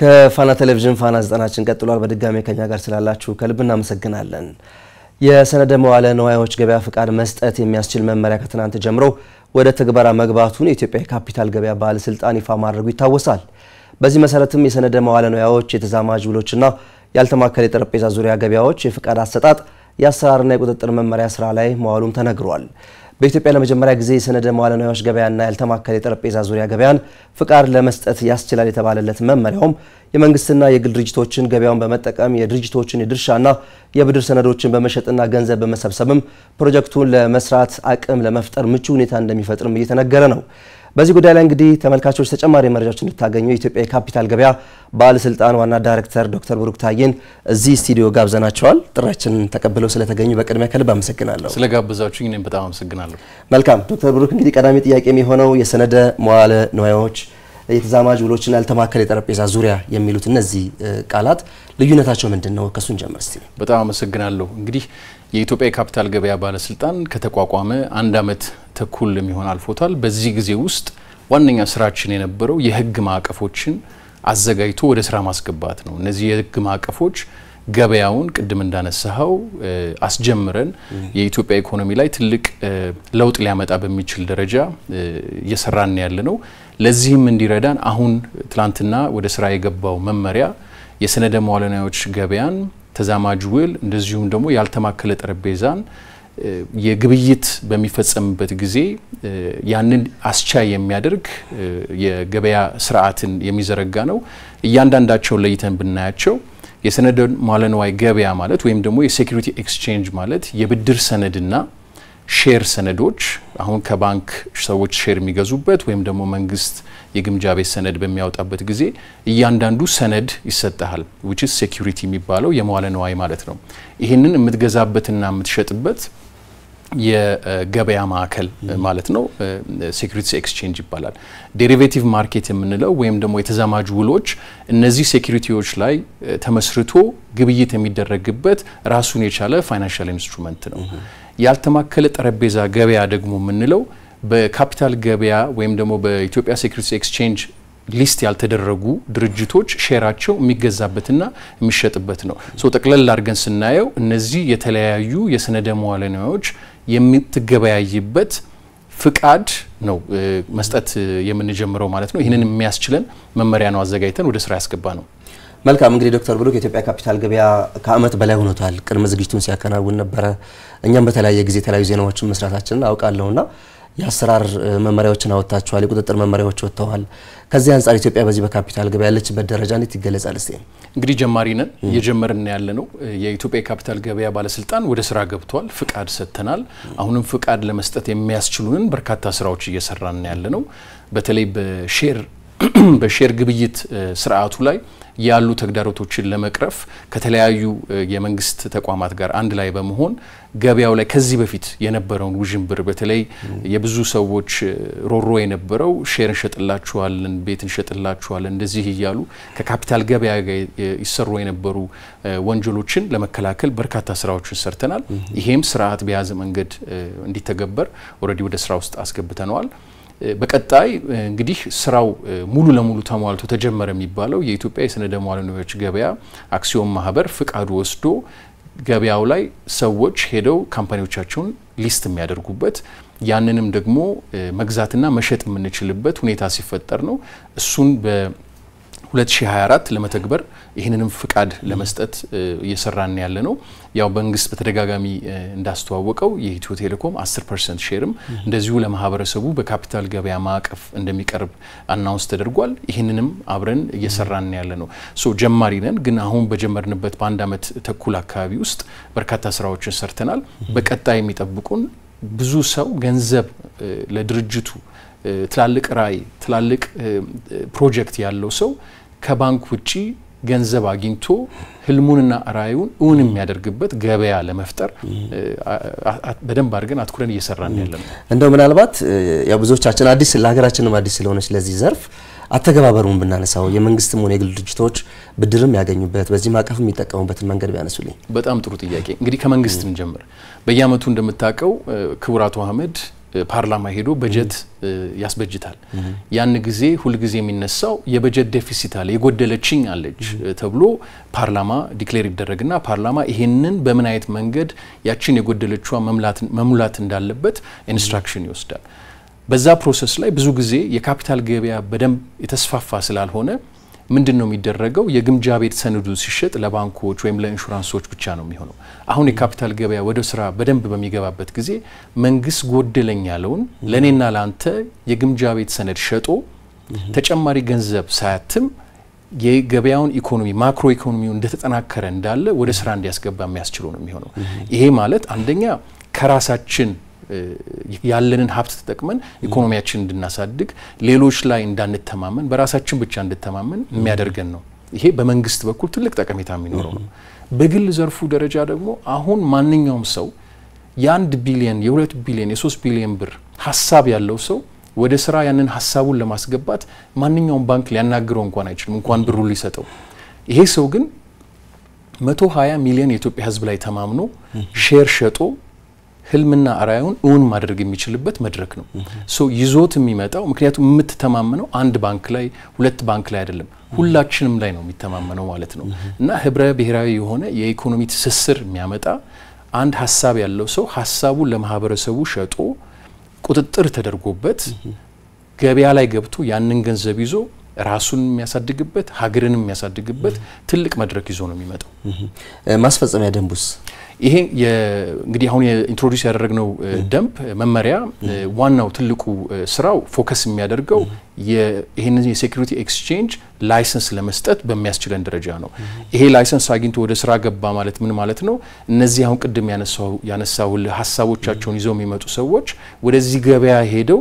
ከፋና ቴሌቪዥን ፋና ዘጠናችን ቀጥሏል። በድጋሜ ከኛ ጋር ስላላችሁ ከልብ እናመሰግናለን። የሰነደ መዋለ ንዋዮች ገበያ ፍቃድ መስጠት የሚያስችል መመሪያ ከትናንት ጀምሮ ወደ ትግበራ መግባቱን የኢትዮጵያ የካፒታል ገበያ ባለስልጣን ይፋ ማድረጉ ይታወሳል። በዚህ መሰረትም የሰነደ መዋለ ንዋዮች፣ የተዛማጅ ውሎችና ያልተማከለ የጠረጴዛ ዙሪያ ገበያዎች የፍቃድ አሰጣጥ የአሰራርና የቁጥጥር መመሪያ ስራ ላይ መዋሉም ተነግሯል። በኢትዮጵያ ለመጀመሪያ ጊዜ የሰነደ መዋለ ንዋዮች ገበያና ያልተማከለ የጠረጴዛ ዙሪያ ገበያን ፍቃድ ለመስጠት ያስችላል የተባለለት መመሪያውም የመንግስትና የግል ድርጅቶችን ገበያውን በመጠቀም የድርጅቶችን የድርሻና የብድር ሰነዶችን በመሸጥና ገንዘብ በመሰብሰብም ፕሮጀክቱን ለመስራት አቅም ለመፍጠር ምቹ ሁኔታ እንደሚፈጥርም እየተነገረ ነው። በዚህ ጉዳይ ላይ እንግዲህ ተመልካቾች ተጨማሪ መረጃዎች እንድታገኙ የኢትዮጵያ የካፒታል ገበያ ባለስልጣን ዋና ዳይሬክተር ዶክተር ብሩክ ታዬን እዚህ ስቱዲዮ ጋብዘናቸዋል። ጥሪያችንን ተቀብለው ስለተገኙ በቅድሚያ ከልብ አመሰግናለሁ። ስለጋበዛችሁኝ እኔም በጣም አመሰግናለሁ። መልካም ዶክተር ብሩክ እንግዲህ ቀዳሚ ጥያቄ የሚሆነው የሰነደ መዋለ ንዋዮች የተዛማጅ ውሎችን ያልተማከለ የጠረጴዛ ዙሪያ የሚሉት እነዚህ ቃላት ልዩነታቸው ምንድን ነው? ከሱን ጀምር እስቲ። በጣም አመሰግናለሁ። እንግዲህ የኢትዮጵያ የካፒታል ገበያ ባለስልጣን ከተቋቋመ አንድ አመት ተኩል የሚሆን አልፎታል። በዚህ ጊዜ ውስጥ ዋነኛ ስራችን የነበረው የህግ ማዕቀፎችን አዘጋጅቶ ወደ ስራ ማስገባት ነው። እነዚህ የህግ ማዕቀፎች ገበያውን ቅድም እንዳነሳኸው አስጀምረን የኢትዮጵያ ኢኮኖሚ ላይ ትልቅ ለውጥ ሊያመጣ በሚችል ደረጃ እየሰራን ያለ ነው። ለዚህም እንዲረዳን አሁን ትላንትና ወደ ስራ የገባው መመሪያ የሰነደ መዋዕለ ንዋዮች ገበያን ተዛማጅ ውል እንደዚሁም ደግሞ ያልተማከለ ጠረጴዛን የግብይት በሚፈጸምበት ጊዜ ያንን አስቻይ የሚያደርግ የገበያ ስርዓትን የሚዘረጋ ነው። እያንዳንዳቸውን ለይተን ብናያቸው የሰነደ መዋለ ንዋይ ገበያ ማለት ወይም ደግሞ የሴኩሪቲ ኤክስቼንጅ ማለት የብድር ሰነድና ሼር ሰነዶች አሁን ከባንክ ሰዎች ሼር የሚገዙበት ወይም ደግሞ መንግስት የግምጃ ቤት ሰነድ በሚያወጣበት ጊዜ እያንዳንዱ ሰነድ ይሰጠሃል ዊች ሴኩሪቲ የሚባለው የመዋለ ነዋይ ማለት ነው። ይህንን የምትገዛበትና የምትሸጥበት የገበያ ማዕከል ማለት ነው። ሴኩሪቲስ ኤክስቼንጅ ይባላል። ዴሪቬቲቭ ማርኬት የምንለው ወይም ደግሞ የተዛማጅ ውሎች እነዚህ ሴኩሪቲዎች ላይ ተመስርቶ ግብይት የሚደረግበት ራሱን የቻለ ፋይናንሻል ኢንስትሩመንት ነው። ያልተማከለ ጠረጴዛ ገበያ ደግሞ የምንለው በካፒታል ገበያ ወይም ደግሞ በኢትዮጵያ ሴኩሪቲስ ኤክስቼንጅ ሊስት ያልተደረጉ ድርጅቶች ሼራቸው የሚገዛበትና የሚሸጥበት ነው። ሶ ጠቅለል አድርገን ስናየው እነዚህ የተለያዩ የሰነደ መዋዕለ ንዋዮች የምትገበያይበት ፍቃድ ነው መስጠት የምንጀምረው ማለት ነው። ይህንን የሚያስችለን መመሪያ ነው አዘጋጅተን ወደ ስራ ያስገባ ነው። መልካም እንግዲህ ዶክተር ብሩክ የኢትዮጵያ ካፒታል ገበያ ከአመት በላይ ሆኖታል። ቅድመ ዝግጅቱን ሲያከናውን ነበረ። እኛም በተለያየ ጊዜ የተለያዩ ዜናዎችን መስራታችንን አውቃለሁና የአሰራር መመሪያዎችን አወጥታችኋል፣ የቁጥጥር መመሪያዎች ወጥተዋል። ከዚህ አንጻር ኢትዮጵያ በዚህ በካፒታል ገበያ ያለችበት ደረጃ እንዴት ይገለጻል? እስቲ እንግዲህ ጀማሪ ነን፣ እየጀመርን ያለ ነው። የኢትዮጵያ የካፒታል ገበያ ባለስልጣን ወደ ስራ ገብቷል፣ ፍቃድ ሰጥተናል። አሁንም ፍቃድ ለመስጠት የሚያስችሉንን በርካታ ስራዎች እየሰራን ያለ ነው። በተለይ በሼር በሼር ግብይት ስርዓቱ ላይ ያሉ ተግዳሮቶችን ለመቅረፍ ከተለያዩ የመንግስት ተቋማት ጋር አንድ ላይ በመሆን ገበያው ላይ ከዚህ በፊት የነበረውን ውዥንብር በተለይ የብዙ ሰዎች ሮሮ የነበረው ሼር እንሸጥላችኋለን፣ ቤት እንሸጥላችኋለን እንደዚህ እያሉ ከካፒታል ገበያ ጋር ይሰሩ የነበሩ ወንጀሎችን ለመከላከል በርካታ ስራዎችን ሰርተናል። ይሄም ስርዓት በያዘ መንገድ እንዲተገበር ኦልሬዲ ወደ ስራ ውስጥ አስገብተነዋል። በቀጣይ እንግዲህ ስራው ሙሉ ለሙሉ ተሟልቶ ተጀመረ የሚባለው የኢትዮጵያ የሰነደ ሙዓለ ንዋዮች ገበያ አክሲዮን ማህበር ፍቃዱ ወስዶ ገበያው ላይ ሰዎች ሄደው ካምፓኒዎቻቸውን ሊስት የሚያደርጉበት ያንንም ደግሞ መግዛትና መሸጥ የምንችልበት ሁኔታ ሲፈጠር ነው። እሱን 2024 ለመተግበር ይህንንም ፍቃድ ለመስጠት እየሰራን ያለ ነው። ያው መንግስት በተደጋጋሚ እንዳስተዋወቀው የኢትዮ ቴሌኮም 10 ፐርሰንት ሼርም እንደዚሁ ለማህበረሰቡ በካፒታል ገበያ ማዕቀፍ እንደሚቀርብ አናውንስ ተደርጓል። ይህንንም አብረን እየሰራን ያለ ነው። ሶ ጀማሪ ነን፣ ግን አሁን በጀመርንበት በአንድ ዓመት ተኩል አካባቢ ውስጥ በርካታ ስራዎችን ሰርተናል። በቀጣይ የሚጠብቁን ብዙ ሰው ገንዘብ ለድርጅቱ ትላልቅ ራዕይ፣ ትላልቅ ፕሮጀክት ያለው ሰው ከባንክ ውጪ ገንዘብ አግኝቶ ህልሙንና ራዕዩን እውን የሚያደርግበት ገበያ ለመፍጠር በደንብ አድርገን አትኩረን እየሰራን ያለ ነው። እንደው ምናልባት ያው ብዙዎቻችን አዲስ ለሀገራችንም አዲስ ስለሆነች ለዚህ ዘርፍ አተገባበሩን ብናነሳው የመንግስትም ሆነ የግል ድርጅቶች ብድርም ያገኙበት በዚህ ማዕቀፍ የሚጠቀሙበትን መንገድ ቢያነሱልኝ። በጣም ጥሩ ጥያቄ። እንግዲህ ከመንግስት ጀምር በየአመቱ እንደምታውቀው ክቡር አቶ አህመድ ፓርላማ ሄዶ በጀት ያስበጅታል። ያን ጊዜ ሁልጊዜ የሚነሳው የበጀት ዴፊሲት አለ፣ የጎደለችኝ አለች ተብሎ ፓርላማ ዲክሌር ይደረግና ፓርላማ ይሄንን በምን አይነት መንገድ ያችን የጎደለችዋ መሙላት እንዳለበት ኢንስትራክሽን ይወስዳል። በዛ ፕሮሰስ ላይ ብዙ ጊዜ የካፒታል ገበያ በደንብ የተስፋፋ ስላልሆነ ምንድን ነው የሚደረገው? የግምጃ ቤት ሰነዱ ሲሸጥ ለባንኮች ወይም ለኢንሹራንሶች ብቻ ነው የሚሆነው። አሁን የካፒታል ገበያ ወደ ስራ በደንብ በሚገባበት ጊዜ መንግስት ጎደለኝ ያለውን ለእኔና ለአንተ የግምጃ ቤት ሰነድ ሸጦ ተጨማሪ ገንዘብ ሳያትም የገበያውን ኢኮኖሚ ማክሮ ኢኮኖሚው እንደተጠናከረ እንዳለ ወደ ስራ እንዲያስገባ የሚያስችሉ ነው የሚሆነው። ይሄ ማለት አንደኛ ከራሳችን ያለንን ሀብት ተጠቅመን ኢኮኖሚያችን እንድናሳድግ፣ ሌሎች ላይ እንዳንተማመን፣ በራሳችን ብቻ እንድተማመን የሚያደርገን ነው። ይሄ በመንግስት በኩል ትልቅ ጠቀሜታ የሚኖረው ነው። በግል ዘርፉ ደረጃ ደግሞ አሁን ማንኛውም ሰው የአንድ ቢሊየን የሁለት ቢሊየን የሶስት ቢሊየን ብር ሀሳብ ያለው ሰው ወደ ስራ ያንን ሀሳቡን ለማስገባት ማንኛውም ባንክ ሊያናግረው እንኳን አይችልም፣ እንኳን ብሩ ሊሰጠው። ይሄ ሰው ግን መቶ ሀያ ሚሊዮን የኢትዮጵያ ህዝብ ላይ ተማምኖ ሼር ሸጦ ህልምና አራዩን እውን ማድረግ የሚችልበት መድረክ ነው። ሶ ይዞት የሚመጣው ምክንያቱም የምትተማመነው አንድ ባንክ ላይ ሁለት ባንክ ላይ አይደለም፣ ሁላችንም ላይ ነው የሚተማመነው ማለት ነው እና ህብረ ብሔራዊ የሆነ የኢኮኖሚ ትስስር የሚያመጣ አንድ ሀሳብ ያለው ሰው ሀሳቡን ለማህበረሰቡ ሸጦ ቁጥጥር ተደርጎበት ገበያ ላይ ገብቶ ያንን ገንዘብ ይዞ ራሱን የሚያሳድግበት ሀገርን የሚያሳድግበት ትልቅ መድረክ ይዞ ነው የሚመጣው። ማስፈጸሚያ ደንቡስ ይሄ እንግዲህ አሁን የኢንትሮዲስ ያደረግነው ደንብ መመሪያ ዋናው ትልቁ ስራው ፎከስ የሚያደርገው ይህንን የሴኩሪቲ ኤክስቼንጅ ላይሰንስ ለመስጠት በሚያስችለን ደረጃ ነው። ይሄ ላይሰንስ አግኝቶ ወደ ስራ ገባ ማለት ምን ማለት ነው? እነዚህ አሁን ቅድም ያነሳው ሀሳቦቻቸውን ይዘው የሚመጡ ሰዎች ወደዚህ ገበያ ሄደው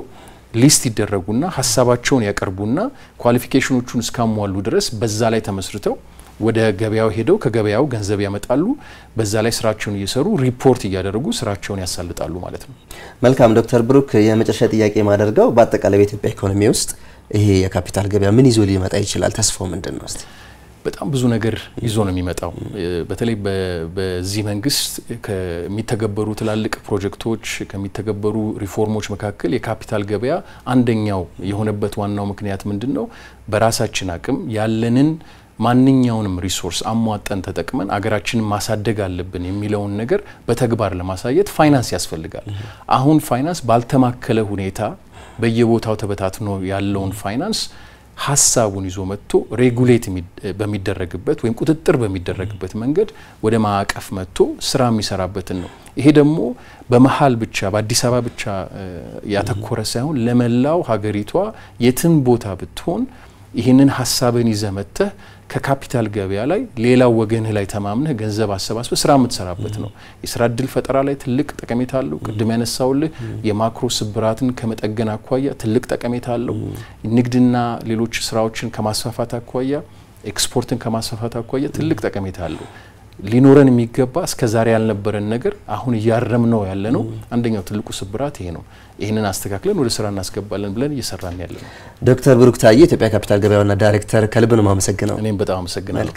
ሊስት ይደረጉና ሀሳባቸውን ያቀርቡና ኳሊፊኬሽኖቹን እስካሟሉ ድረስ በዛ ላይ ተመስርተው ወደ ገበያው ሄደው ከገበያው ገንዘብ ያመጣሉ። በዛ ላይ ስራቸውን እየሰሩ ሪፖርት እያደረጉ ስራቸውን ያሳልጣሉ ማለት ነው። መልካም ዶክተር ብሩክ፣ የመጨረሻ ጥያቄ የማደርገው በአጠቃላይ በኢትዮጵያ ኢኮኖሚ ውስጥ ይሄ የካፒታል ገበያ ምን ይዞ ሊመጣ ይችላል? ተስፋው ምንድን ነው? በጣም ብዙ ነገር ይዞ ነው የሚመጣው። በተለይ በዚህ መንግስት ከሚተገበሩ ትላልቅ ፕሮጀክቶች ከሚተገበሩ ሪፎርሞች መካከል የካፒታል ገበያ አንደኛው የሆነበት ዋናው ምክንያት ምንድን ነው? በራሳችን አቅም ያለንን ማንኛውንም ሪሶርስ አሟጠን ተጠቅመን አገራችንን ማሳደግ አለብን የሚለውን ነገር በተግባር ለማሳየት ፋይናንስ ያስፈልጋል። አሁን ፋይናንስ ባልተማከለ ሁኔታ በየቦታው ተበታትኖ ያለውን ፋይናንስ ሀሳቡን ይዞ መጥቶ ሬጉሌት በሚደረግበት ወይም ቁጥጥር በሚደረግበት መንገድ ወደ ማዕቀፍ መጥቶ ስራ የሚሰራበትን ነው። ይሄ ደግሞ በመሀል ብቻ በአዲስ አበባ ብቻ ያተኮረ ሳይሆን ለመላው ሀገሪቷ የትም ቦታ ብትሆን ይህንን ሀሳብን ይዘ መጥተህ ከካፒታል ገበያ ላይ ሌላው ወገንህ ላይ ተማምነህ ገንዘብ አሰባስበ ስራ የምትሰራበት ነው። የስራ እድል ፈጠራ ላይ ትልቅ ጠቀሜታ አለው። ቅድም ያነሳውልህ የማክሮ ስብራትን ከመጠገን አኳያ ትልቅ ጠቀሜታ አለው። ንግድና ሌሎች ስራዎችን ከማስፋፋት አኳያ ኤክስፖርትን ከማስፋፋት አኳያ ትልቅ ጠቀሜታ አለው። ሊኖረን የሚገባ እስከ ዛሬ ያልነበረን ነገር አሁን እያረም ነው ያለ ነው። አንደኛው ትልቁ ስብራት ይሄ ነው። ይህንን አስተካክለን ወደ ስራ እናስገባለን ብለን እየሰራን ያለ ነው። ዶክተር ብሩክ ታዬ የኢትዮጵያ ካፒታል ገበያዋና ዳይሬክተር፣ ከልብ ነው ማመሰግነው። እኔም በጣም አመሰግናለሁ።